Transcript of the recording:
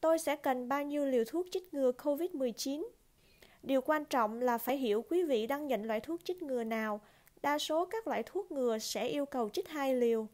tôi sẽ cần bao nhiêu liều thuốc chích ngừa COVID-19. Điều quan trọng là phải hiểu quý vị đang nhận loại thuốc chích ngừa nào. Đa số các loại thuốc ngừa sẽ yêu cầu chích hai liều.